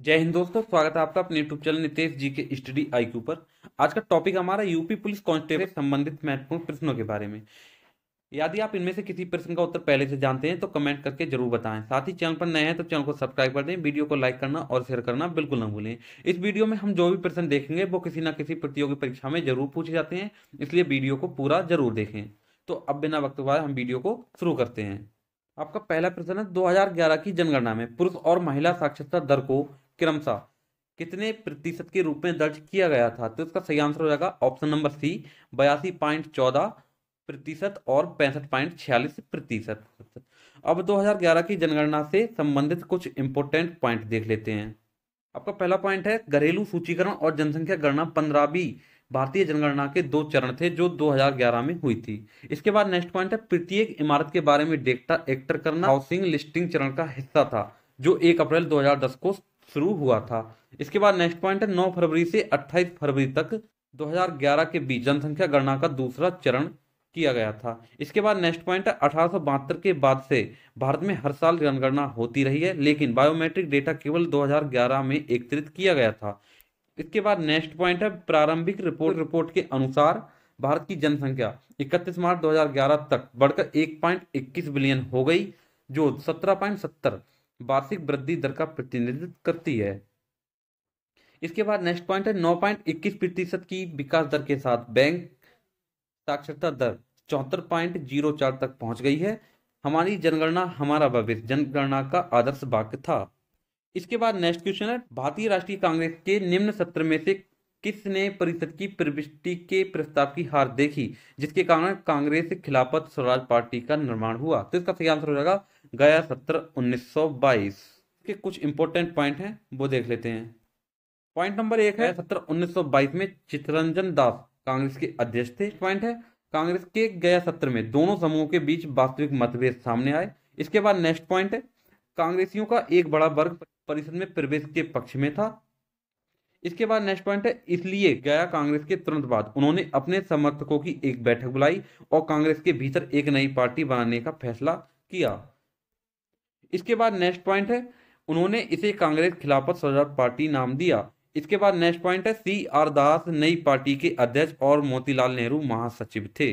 जय हिंद दोस्तों स्वागत है आपका अपने यूट्यूब चैनल नितेश जी के स्टडी आई क्यू पर आज का टॉपिक हमारा यूपी पुलिस कांस्टेबल संबंधित महत्वपूर्ण प्रश्नों के बारे में यदि आप इनमें से किसी प्रश्न का उत्तर पहले से जानते हैं तो कमेंट करके जरूर बताएं साथ ही चैनल पर नए हैं तो चैनल को सब्सक्राइब कर दें वीडियो को लाइक करना और शेयर करना बिल्कुल ना भूलें इस वीडियो में हम जो भी प्रश्न देखेंगे वो किसी ना किसी प्रतियोगी परीक्षा में जरूर पूछे जाते हैं इसलिए वीडियो को पूरा जरूर देखें तो अब बिना वक्त वाले हम वीडियो को शुरू करते हैं आपका पहला प्रश्न है 2011 की जनगणना में पुरुष और महिला साक्षरता दर को क्रमशः कितने प्रतिशत के रूप में दर्ज किया गया था तो इसका सही आंसर हो जाएगा ऑप्शन नंबर सी बयासी पॉइंट चौदह प्रतिशत और पैंसठ पॉइंट छियालीस प्रतिशत अब 2011 की जनगणना से संबंधित कुछ इंपोर्टेंट पॉइंट देख लेते हैं आपका पहला पॉइंट है घरेलू सूचीकरण और जनसंख्या गणना पंद्रहवीं भारतीय जनगणना के दो चरण थे जो 2011 में हुई थी इसके बाद नेक्स्ट पॉइंट है प्रत्येक इमारत के बारे में डेटा एक्टर करना हाउसिंग लिस्टिंग चरण का हिस्सा था जो 1 अप्रैल 2010 को शुरू हुआ था इसके बाद नेक्स्ट पॉइंट है 9 फरवरी से 28 फरवरी तक 2011 के बीच जनसंख्या गणना का दूसरा चरण किया गया था इसके बाद नेक्स्ट पॉइंट है अठारह के बाद से भारत में हर साल जनगणना होती रही है लेकिन बायोमेट्रिक डेटा केवल 2011 में एकत्रित किया गया था इसके बाद नेक्स्ट पॉइंट है प्रारंभिक रिपोर्ट रिपोर्ट के अनुसार भारत की जनसंख्या 31 मार्च 2011 तक बढ़कर 1.21 बिलियन हो गई जो 17.70 वार्षिक वृद्धि दर का प्रतिनिधित्व करती है इसके बाद नेक्स्ट पॉइंट है नौ पॉइंट इक्कीस प्रतिशत की विकास दर के साथ बैंक साक्षरता दर चौहत्तर पॉइंट जीरो चार तक पहुंच गई है हमारी जनगणना हमारा भविष्य जनगणना का आदर्श वाक्य था इसके बाद नेक्स्ट क्वेश्चन है भारतीय राष्ट्रीय कांग्रेस के निम्न सत्र में से किसने परिषद की प्रविष्टि के प्रस्ताव की हार देखी जिसके कारण कांग्रेस खिलाफत स्वराज पार्टी का निर्माण हुआ तो इसका सही आंसर हो जाएगा गया सत्र उन्नीस के कुछ इंपॉर्टेंट पॉइंट हैं वो देख लेते हैं पॉइंट नंबर एक है सत्र उन्नीस में चितरंजन दास कांग्रेस के अध्यक्ष थे पॉइंट है कांग्रेस के गया सत्र में दोनों समूहों के बीच वास्तविक मतभेद सामने आए इसके बाद नेक्स्ट पॉइंट है कांग्रेसियों का एक बड़ा वर्ग परिषद में प्रवेश के पक्ष में था इसके बाद नेक्स्ट पॉइंट है इसलिए गया कांग्रेस के तुरंत बाद उन्होंने अपने समर्थकों की एक बैठक बुलाई और कांग्रेस के भीतर एक नई पार्टी बनाने का फैसला किया इसके बाद नेक्स्ट पॉइंट है उन्होंने इसे कांग्रेस खिलाफत स्वराज पार्टी नाम दिया इसके बाद नेक्स्ट पॉइंट है सी आर दास नई पार्टी के अध्यक्ष और मोतीलाल नेहरू महासचिव थे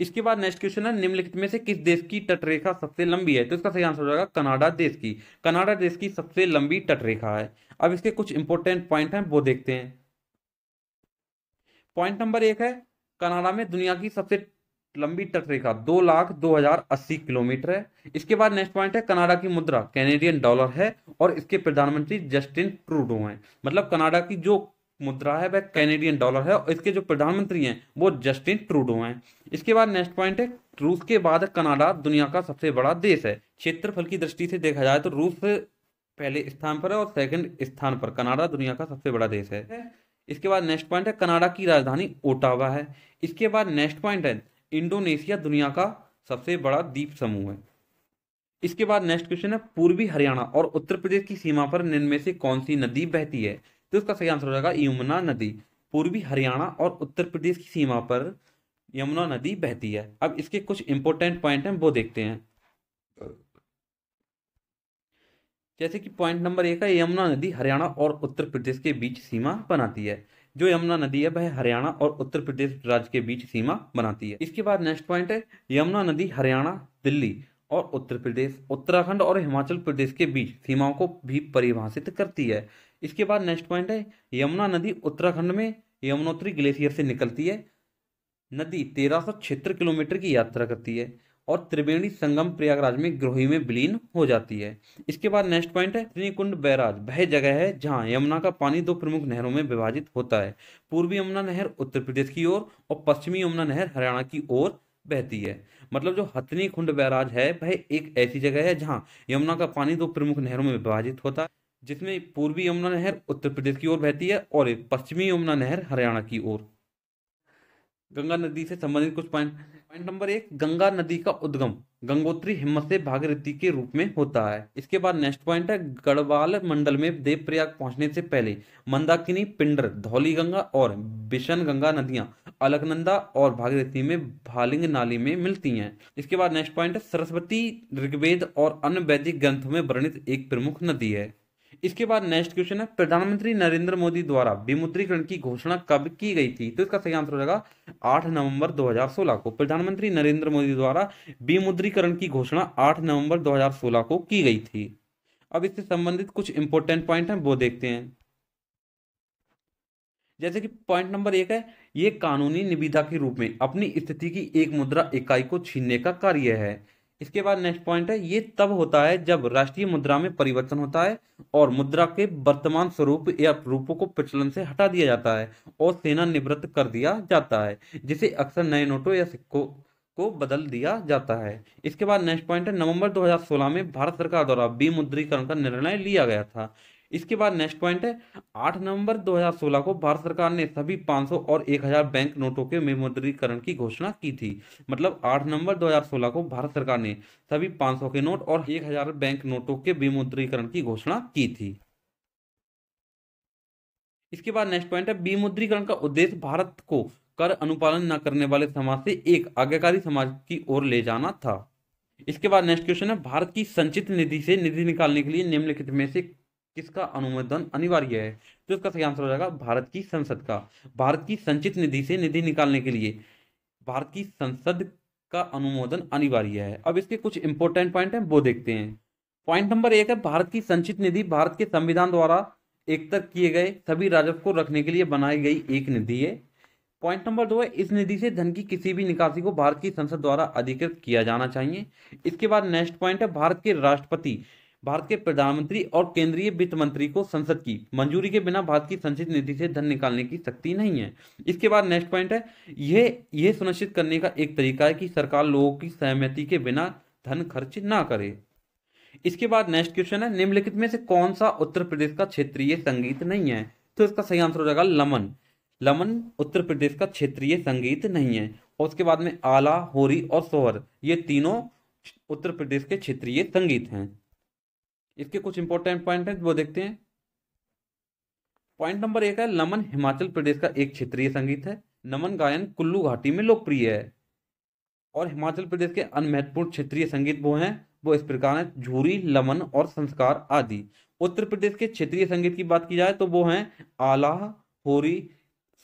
इसके बाद नेक्स्ट क्वेश्चन है निम्नलिखित में से किस देश की तटरेखा सबसे लंबी है तो इसका सही आंसर हो जाएगा कनाडा देश की कनाडा देश की सबसे लंबी तटरेखा है अब इसके कुछ इंपोर्टेंट पॉइंट हैं वो देखते हैं पॉइंट नंबर एक है कनाडा में दुनिया की सबसे लंबी तट रेखा दो लाख दो हजार अस्सी किलोमीटर है इसके बाद नेक्स्ट पॉइंट है कनाडा की मुद्रा कैनेडियन डॉलर है और इसके प्रधानमंत्री जस्टिन ट्रूडो हैं मतलब कनाडा की जो मुद्रा है वह कैनेडियन डॉलर है और इसके जो प्रधानमंत्री हैं वो जस्टिन ट्रूडो हैं इसके बाद नेक्स्ट पॉइंट है रूस के बाद कनाडा दुनिया का सबसे बड़ा देश है क्षेत्रफल की दृष्टि से देखा जाए तो रूस पहले स्थान पर है और सेकंड स्थान पर कनाडा दुनिया का सबसे बड़ा देश है इसके बाद नेक्स्ट पॉइंट है कनाडा की राजधानी ओटावा है इसके बाद नेक्स्ट पॉइंट है इंडोनेशिया दुनिया का सबसे बड़ा द्वीप समूह है इसके बाद नेक्स्ट क्वेश्चन है पूर्वी हरियाणा और उत्तर प्रदेश की सीमा पर निम्न से कौन सी नदी बहती है तो इसका सही आंसर हो जाएगा यमुना नदी पूर्वी हरियाणा और उत्तर प्रदेश की सीमा पर यमुना नदी बहती है अब इसके कुछ इंपॉर्टेंट पॉइंट हैं वो देखते हैं जैसे कि पॉइंट नंबर एक है यमुना नदी हरियाणा और उत्तर प्रदेश के बीच सीमा बनाती है जो यमुना नदी है वह हरियाणा और उत्तर प्रदेश राज्य के बीच सीमा बनाती है इसके बाद नेक्स्ट पॉइंट है यमुना नदी हरियाणा दिल्ली और उत्तर प्रदेश उत्तराखंड और हिमाचल प्रदेश के बीच सीमाओं को भी परिभाषित करती है इसके बाद नेक्स्ट पॉइंट है यमुना नदी उत्तराखंड में यमुनोत्री ग्लेशियर से निकलती है नदी तेरह क्षेत्र किलोमीटर की यात्रा करती है और त्रिवेणी संगम प्रयागराज में ग्रोही में विलीन हो जाती है इसके बाद नेक्स्ट पॉइंट है त्रिनीकुंड बैराज वह जगह है जहां यमुना का पानी दो प्रमुख नहरों में विभाजित होता है पूर्वी यमुना नहर उत्तर प्रदेश की ओर और, और पश्चिमी यमुना नहर हरियाणा की ओर बहती है मतलब जो हथनी कुंड बैराज है वह एक ऐसी जगह है जहाँ यमुना का पानी दो प्रमुख नहरों में विभाजित होता है जिसमें पूर्वी यमुना नहर उत्तर प्रदेश की ओर बहती है और एक पश्चिमी यमुना नहर हरियाणा की ओर गंगा नदी से संबंधित कुछ पॉइंट पॉइंट नंबर एक गंगा नदी का उद्गम गंगोत्री हिम्मत से भागीरथी के रूप में होता है इसके बाद नेक्स्ट पॉइंट है गढ़वाल मंडल में देवप्रयाग पहुंचने से पहले मंदाकिनी पिंडर धौली गंगा और बिशन गंगा नदियां अलकनंदा और भागीरथी में भालिंग नाली में मिलती हैं इसके बाद नेक्स्ट पॉइंट है सरस्वती ऋग्वेद और अन्य वैदिक ग्रंथों में वर्णित एक प्रमुख नदी है इसके बाद नेक्स्ट क्वेश्चन है प्रधानमंत्री नरेंद्र मोदी द्वारा विमुद्रीकरण की घोषणा कब की गई थी तो इसका सही आंसर हो जाएगा 8 नवंबर 2016 को प्रधानमंत्री नरेंद्र मोदी द्वारा विमुद्रीकरण की घोषणा 8 नवंबर 2016 को की गई थी अब इससे संबंधित कुछ इंपोर्टेंट पॉइंट हैं वो देखते हैं जैसे कि पॉइंट नंबर एक है ये कानूनी निविदा के रूप में अपनी स्थिति की एक मुद्रा इकाई को छीनने का कार्य है इसके बाद नेक्स्ट पॉइंट है ये तब होता है जब राष्ट्रीय मुद्रा में परिवर्तन होता है और मुद्रा के वर्तमान स्वरूप या रूपों को प्रचलन से हटा दिया जाता है और सेना निवृत्त कर दिया जाता है जिसे अक्सर नए नोटों या सिक्कों को बदल दिया जाता है इसके बाद नेक्स्ट पॉइंट है नवंबर 2016 में भारत सरकार द्वारा विमुद्रीकरण का निर्णय लिया गया था इसके बाद नेक्स्ट पॉइंट है आठ नवंबर 2016 को भारत सरकार ने सभी 500 और 1000 बैंक नोटों के विमुद्रीकरण की घोषणा की थी मतलब आठ नवंबर 2016 को भारत सरकार ने सभी 500 के नोट और 1000 बैंक नोटों के विमुद्रीकरण की घोषणा की थी इसके बाद नेक्स्ट पॉइंट है विमुद्रीकरण का उद्देश्य भारत को कर अनुपालन न करने वाले समाज से एक आज्ञाकारी समाज की ओर ले जाना था इसके बाद नेक्स्ट क्वेश्चन है भारत की संचित निधि से निधि निकालने के लिए निम्नलिखित में से किसका अनुमोदन अनिवार्य है तो इसका सही आंसर हो जाएगा भारत की संसद का भारत की संचित निधि से निधि निकालने के लिए भारत की संसद का अनुमोदन अनिवार्य है अब इसके कुछ इंपोर्टेंट पॉइंट हैं वो देखते हैं पॉइंट नंबर एक है भारत की संचित निधि भारत के संविधान द्वारा एकत्र किए गए सभी राजस्व को रखने के लिए बनाई गई एक निधि है पॉइंट नंबर दो है इस निधि से धन की किसी भी निकासी को भारत की संसद द्वारा अधिकृत किया जाना चाहिए इसके बाद नेक्स्ट पॉइंट है भारत के राष्ट्रपति भारत के प्रधानमंत्री और केंद्रीय वित्त मंत्री को संसद की मंजूरी के बिना भारत की संचित निधि से धन निकालने की शक्ति नहीं है इसके बाद नेक्स्ट पॉइंट है यह यह सुनिश्चित करने का एक तरीका है कि सरकार लोगों की सहमति के बिना धन खर्च ना करे इसके बाद नेक्स्ट क्वेश्चन है निम्नलिखित में से कौन सा उत्तर प्रदेश का क्षेत्रीय संगीत नहीं है तो इसका सही आंसर हो जाएगा लमन लमन उत्तर प्रदेश का क्षेत्रीय संगीत नहीं है और उसके बाद में आला होरी और सोहर ये तीनों उत्तर प्रदेश के क्षेत्रीय संगीत हैं इसके कुछ इंपॉर्टेंट पॉइंट है वो देखते हैं पॉइंट नंबर एक है लमन हिमाचल प्रदेश का एक क्षेत्रीय संगीत है नमन गायन कुल्लू घाटी में लोकप्रिय है और हिमाचल प्रदेश के अन्य महत्वपूर्ण क्षेत्रीय संगीत वो हैं वो इस प्रकार हैं झूरी लमन और संस्कार आदि उत्तर प्रदेश के क्षेत्रीय संगीत की बात की जाए तो वो हैं आला होरी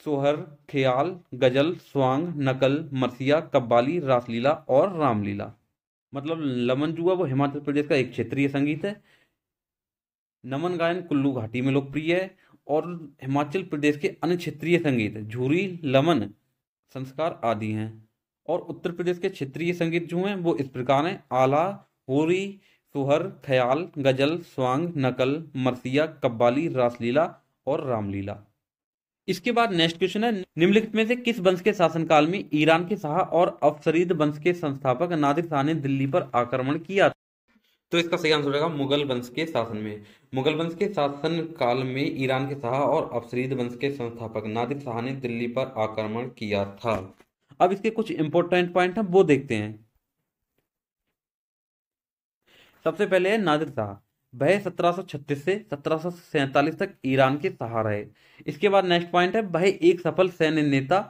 सोहर ख्याल गजल स्वांग नकल मरसिया कब्बाली रासलीला और रामलीला मतलब लमन जुआ वो हिमाचल प्रदेश का एक क्षेत्रीय संगीत है नमन गायन कुल्लू घाटी में लोकप्रिय है और हिमाचल प्रदेश के अन्य क्षेत्रीय संगीत झूरी लमन संस्कार आदि हैं और उत्तर प्रदेश के क्षेत्रीय संगीत जो हैं वो इस प्रकार हैं आला होरी सुहर ख्याल गजल स्वांग नकल मरसिया कब्बाली रासलीला और रामलीला इसके बाद नेक्स्ट क्वेश्चन है निम्नलिखित में से किस वंश के शासनकाल में ईरान के शाह और अफसरीद वंश के संस्थापक नादिर शाह ने दिल्ली पर आक्रमण किया तो इसका सही आंसर रहेगा मुगल वंश के शासन में मुगल वंश के शासन काल में ईरान के शाह और अफसरीद वंश के संस्थापक नादिर शाह ने दिल्ली पर आक्रमण किया था अब इसके कुछ इंपॉर्टेंट पॉइंट हैं वो देखते हैं सबसे पहले है नादिर शाह वह 1736 से सत्रह तक ईरान के शाह रहे इसके बाद नेक्स्ट पॉइंट है वह एक सफल सैन्य नेता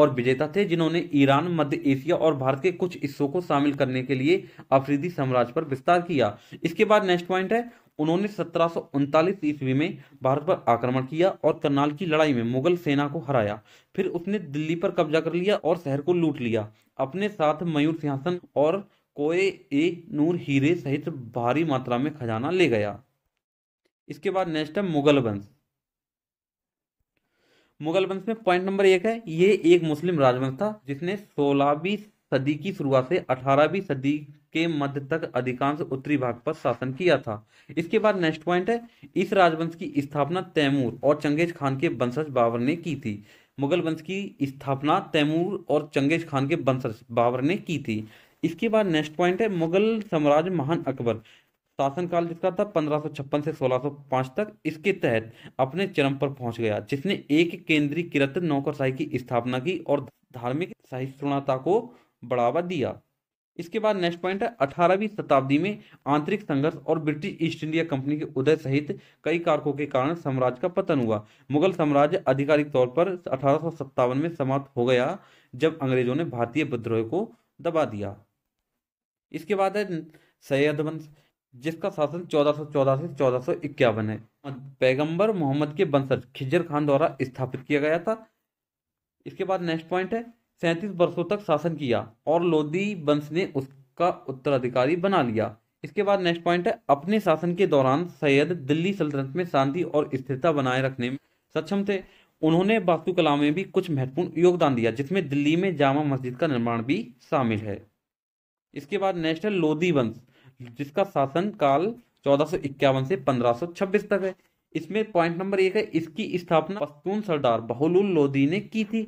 और विजेता थे जिन्होंने ईरान मध्य एशिया और भारत के कुछ हिस्सों को शामिल करने के लिए अफ्रीदी साम्राज्य पर विस्तार किया इसके बाद नेक्स्ट पॉइंट है उन्होंने सत्रह ईस्वी में भारत पर आक्रमण किया और करनाल की लड़ाई में मुगल सेना को हराया फिर उसने दिल्ली पर कब्जा कर लिया और शहर को लूट लिया अपने साथ मयूर सिंहासन और कोए ए नूर हीरे सहित भारी मात्रा में खजाना ले गया इसके बाद नेक्स्ट है मुगल वंश मुगल वंश में पॉइंट नंबर एक है ये एक मुस्लिम राजवंश था जिसने सोलहवीं सदी की शुरुआत से अठारहवीं सदी के मध्य तक अधिकांश उत्तरी भाग पर शासन किया था इसके बाद नेक्स्ट पॉइंट है इस राजवंश की स्थापना तैमूर और चंगेज खान के वंशज बाबर ने की थी मुगल वंश की स्थापना तैमूर और चंगेज खान के वंशज बाबर ने की थी इसके बाद नेक्स्ट पॉइंट है मुगल साम्राज्य महान अकबर शासनकाल जिसका था 1556 से 1605 तक इसके तहत अपने चरम पर पहुंच गया जिसने एक केंद्रीय किरत नौकरशाही की स्थापना की और धार्मिक सहिष्णुता को बढ़ावा दिया इसके बाद नेक्स्ट पॉइंट है अठारहवीं शताब्दी में आंतरिक संघर्ष और ब्रिटिश ईस्ट इंडिया कंपनी के उदय सहित कई कारकों के कारण साम्राज्य का पतन हुआ मुगल साम्राज्य आधिकारिक तौर पर अठारह में समाप्त हो गया जब अंग्रेजों ने भारतीय विद्रोह को दबा दिया इसके बाद है सैयद वंश जिसका शासन चौदह सौ चौदह से चौदह सौ इक्यावन है पैगंबर मोहम्मद के वंशज खिजर खान द्वारा स्थापित किया गया था इसके बाद नेक्स्ट पॉइंट है सैंतीस वर्षों तक शासन किया और लोधी वंश ने उसका उत्तराधिकारी बना लिया इसके बाद नेक्स्ट पॉइंट है अपने शासन के दौरान सैयद दिल्ली सल्तनत में शांति और स्थिरता बनाए रखने में सक्षम थे उन्होंने वास्तुकला में भी कुछ महत्वपूर्ण योगदान दिया जिसमें दिल्ली में जामा मस्जिद का निर्माण भी शामिल है इसके बाद नेक्स्ट है लोधी वंश जिसका शासन काल चौदह से पंद्रह तक है इसमें पॉइंट नंबर एक है इसकी स्थापना पश्तून सरदार बहुलुल लोधी ने की थी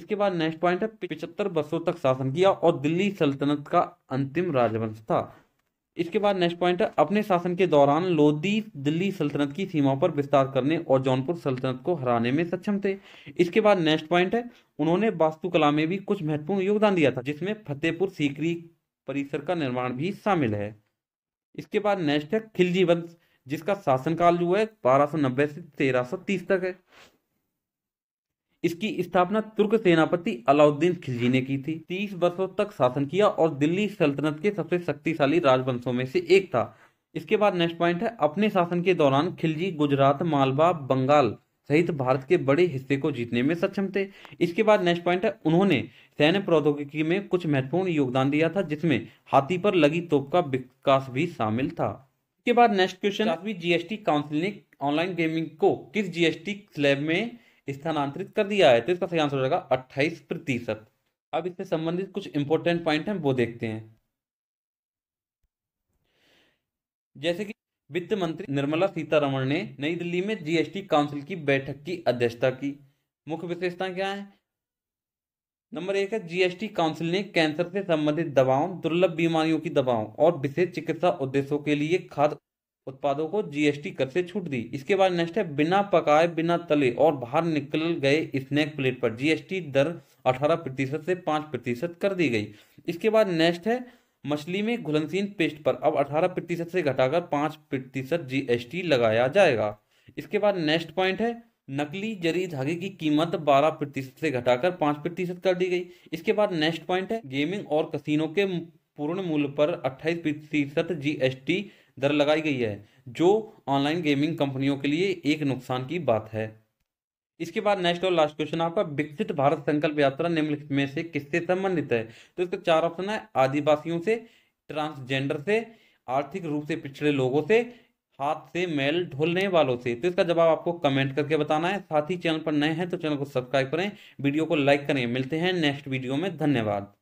इसके बाद नेक्स्ट पॉइंट है पिछहत्तर वर्षों तक शासन किया और दिल्ली सल्तनत का अंतिम राजवंश था इसके बाद नेक्स्ट पॉइंट है अपने शासन के दौरान लोधी दिल्ली सल्तनत की सीमाओं पर विस्तार करने और जौनपुर सल्तनत को हराने में सक्षम थे इसके बाद नेक्स्ट पॉइंट है उन्होंने वास्तुकला में भी कुछ महत्वपूर्ण योगदान दिया था जिसमें फतेहपुर सीकरी परिसर का निर्माण भी शामिल है इसके बाद नेक्स्ट है खिलजी वंश जिसका शासनकाल जो है 1290 से 1330 तक है इसकी स्थापना तुर्क सेनापति अलाउद्दीन खिलजी ने की थी तीस वर्षों तक शासन किया और दिल्ली सल्तनत के सबसे शक्तिशाली राजवंशों में से एक था इसके बाद नेक्स्ट पॉइंट है अपने शासन के दौरान खिलजी गुजरात मालवा बंगाल सहित भारत के बड़े हिस्से को जीतने में सक्षम थे इसके बाद नेक्स्ट पॉइंट है उन्होंने सैन्य प्रौद्योगिकी में कुछ महत्वपूर्ण योगदान दिया था जिसमें हाथी पर लगी तोप का विकास भी शामिल था इसके बाद नेक्स्ट क्वेश्चन जीएसटी काउंसिल ने ऑनलाइन गेमिंग को किस जीएसटी स्लैब में स्थानांतरित कर दिया है तो इसका सही आंसर हो जाएगा अट्ठाईस प्रतिशत अब इससे संबंधित कुछ इंपोर्टेंट पॉइंट हैं वो देखते हैं जैसे कि वित्त मंत्री निर्मला सीतारमण ने नई दिल्ली में जीएसटी काउंसिल की बैठक की अध्यक्षता की मुख्य विशेषता क्या है नंबर एक है जीएसटी काउंसिल ने कैंसर से संबंधित दवाओं दुर्लभ बीमारियों की दवाओं और विशेष चिकित्सा उद्देश्यों के लिए खाद्य उत्पादों को जीएसटी कर से छूट दी इसके बाद नेक्स्ट है बिना पकाए बिना तले और बाहर निकल गए स्नैक प्लेट पर जीएसटी दर 18 प्रतिशत से 5 प्रतिशत कर दी गई इसके बाद नेक्स्ट है मछली में घुलनशील पेस्ट पर अब 18 प्रतिशत से घटाकर 5 प्रतिशत जीएसटी लगाया जाएगा इसके बाद नेक्स्ट पॉइंट है नकली जरी धागे की कीमत 12 प्रतिशत से घटाकर 5 प्रतिशत कर दी गई इसके बाद नेक्स्ट पॉइंट है गेमिंग और कसिनो के पूर्ण मूल्य पर 28 प्रतिशत जीएसटी दर लगाई गई है जो ऑनलाइन गेमिंग कंपनियों के लिए एक नुकसान की बात है इसके बाद नेक्स्ट और लास्ट क्वेश्चन आपका विकसित भारत संकल्प यात्रा निम्नलिखित में से किससे संबंधित है तो इसका चार ऑप्शन है आदिवासियों से ट्रांसजेंडर से आर्थिक रूप से पिछड़े लोगों से हाथ से मेल ढोलने वालों से तो इसका जवाब आपको कमेंट करके बताना है साथ ही चैनल पर नए हैं तो चैनल को सब्सक्राइब करें वीडियो को लाइक करें मिलते हैं नेक्स्ट वीडियो में धन्यवाद